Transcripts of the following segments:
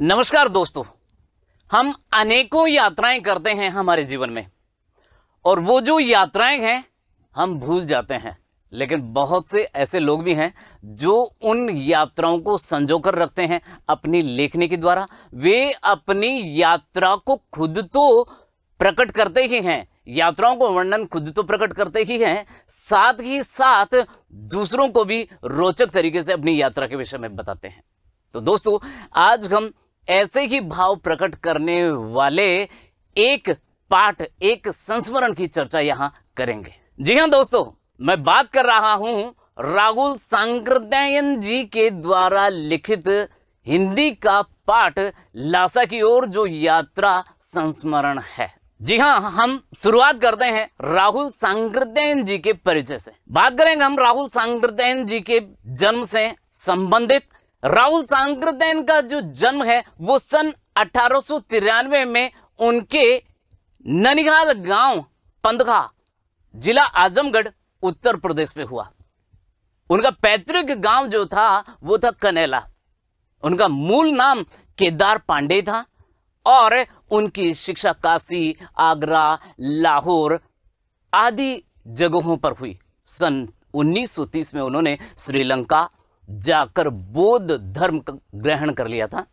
नमस्कार दोस्तों हम अनेकों यात्राएं करते हैं हमारे जीवन में और वो जो यात्राएं हैं हम भूल जाते हैं लेकिन बहुत से ऐसे लोग भी हैं जो उन यात्राओं को संजो कर रखते हैं अपनी लेखनी के द्वारा वे अपनी यात्रा को खुद तो प्रकट करते ही हैं यात्राओं को वर्णन खुद तो प्रकट करते ही हैं साथ ही साथ दूसरों को भी रोचक तरीके से अपनी यात्रा के विषय में बताते हैं तो दोस्तों आज हम ऐसे ही भाव प्रकट करने वाले एक पाठ एक संस्मरण की चर्चा यहाँ करेंगे जी हाँ दोस्तों मैं बात कर रहा हूं राहुल सांकृत्यायन जी के द्वारा लिखित हिंदी का पाठ लासा की ओर जो यात्रा संस्मरण है जी हाँ हम शुरुआत करते हैं राहुल सांकृत्यायन जी के परिचय से बात करेंगे हम राहुल सांकृत्यायन जी के जन्म से संबंधित राहुल सांकृतैन का जो जन्म है वो सन अठारह में उनके ननिहाल गांव पंदखा जिला आजमगढ़ उत्तर प्रदेश में हुआ उनका पैतृक गांव जो था वो था कनेला उनका मूल नाम केदार पांडे था और उनकी शिक्षा काशी आगरा लाहौर आदि जगहों पर हुई सन 1930 में उन्होंने श्रीलंका जाकर बौद्ध धर्म ग्रहण कर लिया था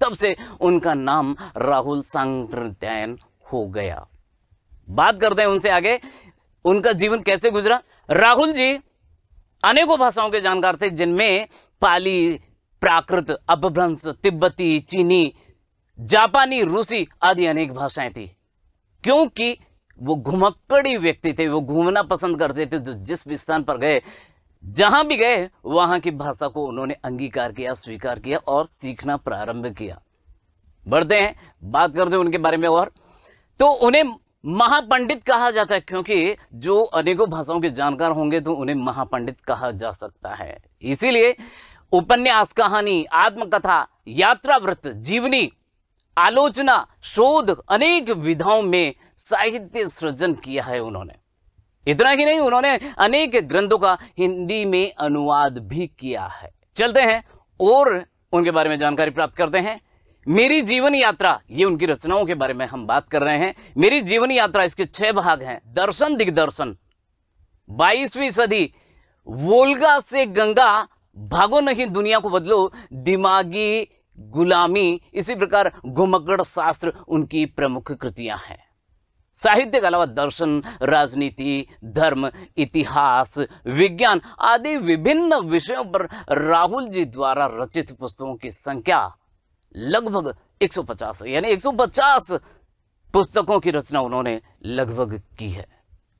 तब से उनका नाम राहुल सांग्रद्यायन हो गया बात करते हैं उनसे आगे उनका जीवन कैसे गुजरा राहुल जी अनेकों भाषाओं के जानकार थे जिनमें पाली प्राकृत अपभ्रंश तिब्बती चीनी जापानी रूसी आदि अनेक भाषाएं थी क्योंकि वो घुमक्कड़ी व्यक्ति थे वो घूमना पसंद करते थे तो जिस भी स्थान पर गए जहां भी गए वहां की भाषा को उन्होंने अंगीकार किया स्वीकार किया और सीखना प्रारंभ किया बढ़ते हैं बात करते हैं उनके बारे में और तो उन्हें महापंडित कहा जाता है क्योंकि जो अनेकों भाषाओं के जानकार होंगे तो उन्हें महापंडित कहा जा सकता है इसीलिए उपन्यास कहानी आत्मकथा यात्रा व्रत जीवनी आलोचना शोध अनेक विधाओं में साहित्य सृजन किया है उन्होंने इतना ही नहीं उन्होंने अनेक ग्रंथों का हिंदी में अनुवाद भी किया है चलते हैं और उनके बारे में जानकारी प्राप्त करते हैं मेरी जीवन यात्रा ये उनकी रचनाओं के बारे में हम बात कर रहे हैं मेरी जीवन यात्रा इसके छह भाग हैं दर्शन दिग्दर्शन बाईसवीं सदी वोल्गा से गंगा भागो नहीं दुनिया को बदलो दिमागी गुलामी इसी प्रकार घुमक्कड़ शास्त्र उनकी प्रमुख कृतियां हैं साहित्य के अलावा दर्शन राजनीति धर्म इतिहास विज्ञान आदि विभिन्न विषयों पर राहुल जी द्वारा रचित पुस्तकों की संख्या लगभग 150 यानी 150 पुस्तकों की रचना उन्होंने लगभग की है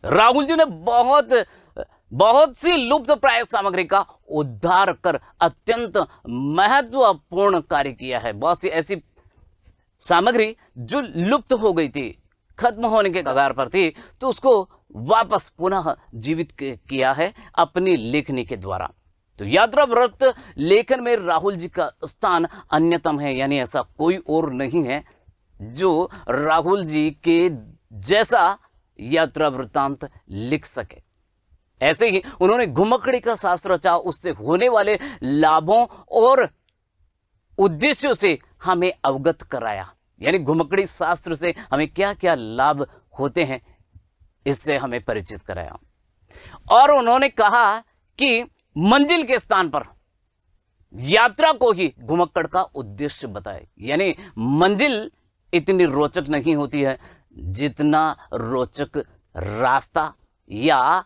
राहुल जी ने बहुत बहुत सी लुप्त प्राय सामग्री का उद्धार कर अत्यंत महत्वपूर्ण कार्य किया है बहुत सी ऐसी सामग्री जो लुप्त हो गई थी खत्म होने के कगार पर थी तो उसको वापस पुनः जीवित किया है अपनी लेखनी के द्वारा तो यात्रा व्रत लेखन में राहुल जी का स्थान अन्यतम है यानी ऐसा कोई और नहीं है जो राहुल जी के जैसा यात्रा वृत्तांत लिख सके ऐसे ही उन्होंने घुमकड़ी का शास्त्र रचा उससे होने वाले लाभों और उद्देश्यों से हमें अवगत कराया यानी घुमकड़ी शास्त्र से हमें क्या क्या लाभ होते हैं इससे हमें परिचित कराया और उन्होंने कहा कि मंजिल के स्थान पर यात्रा को ही घुमक्कड़ का उद्देश्य बताए यानी मंजिल इतनी रोचक नहीं होती है जितना रोचक रास्ता या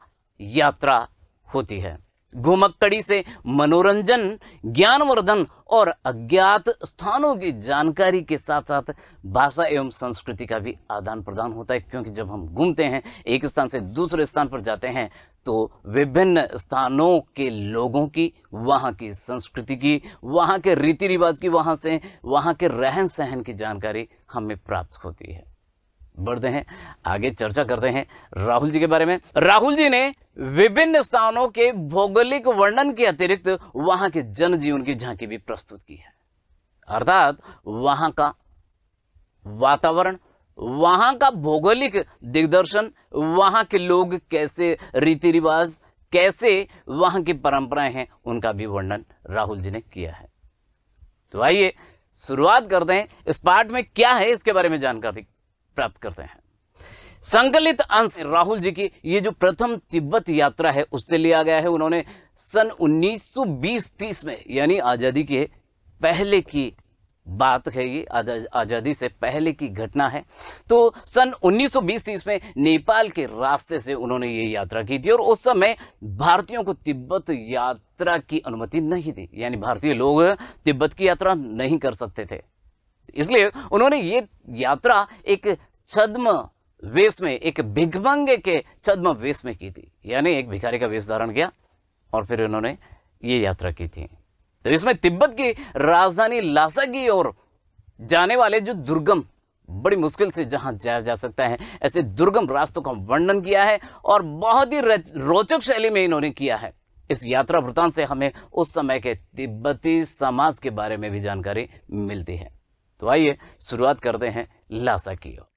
यात्रा होती है घुमक्कड़ी से मनोरंजन ज्ञानवर्धन और अज्ञात स्थानों की जानकारी के साथ साथ भाषा एवं संस्कृति का भी आदान प्रदान होता है क्योंकि जब हम घूमते हैं एक स्थान से दूसरे स्थान पर जाते हैं तो विभिन्न स्थानों के लोगों की वहाँ की संस्कृति की वहाँ के रीति रिवाज की वहाँ से वहाँ के रहन सहन की जानकारी हमें प्राप्त होती है बढ़ते हैं आगे चर्चा करते हैं राहुल जी के बारे में राहुल जी ने विभिन्न स्थानों के भौगोलिक वर्णन के अतिरिक्त वहां के जनजीवन की झांकी भी प्रस्तुत की है अर्थात वहां का वातावरण वहां का भौगोलिक दिग्दर्शन वहां के लोग कैसे रीति रिवाज कैसे वहां की परंपराएं हैं उनका भी वर्णन राहुल जी ने किया है तो आइए शुरुआत करते हैं इस पार्ट में क्या है इसके बारे में जानकारी प्राप्त करते हैं संकलित अंश राहुल जी की ये जो प्रथम तिब्बत यात्रा है उससे लिया गया है उन्होंने सन 1920-30 में यानी आज़ादी के पहले की बात है ये आज़ादी से पहले की घटना है तो सन 1920-30 में नेपाल के रास्ते से उन्होंने ये यात्रा की थी और उस समय भारतीयों को तिब्बत यात्रा की अनुमति नहीं थी यानी भारतीय लोग तिब्बत की यात्रा नहीं कर सकते थे इसलिए उन्होंने ये यात्रा एक छद्म वेश में एक भिगभंग के छद्म वेश में की थी यानी एक भिखारी का वेश धारण किया और फिर उन्होंने ये यात्रा की थी तो इसमें तिब्बत की राजधानी लासा की ओर जाने वाले जो दुर्गम बड़ी मुश्किल से जहां जाया जा सकता है ऐसे दुर्गम रास्तों का वर्णन किया है और बहुत ही रोचक शैली में इन्होंने किया है इस यात्रा वृतान से हमें उस समय के तिब्बती समाज के बारे में भी जानकारी मिलती है तो आइए शुरुआत करते हैं लासा की ओर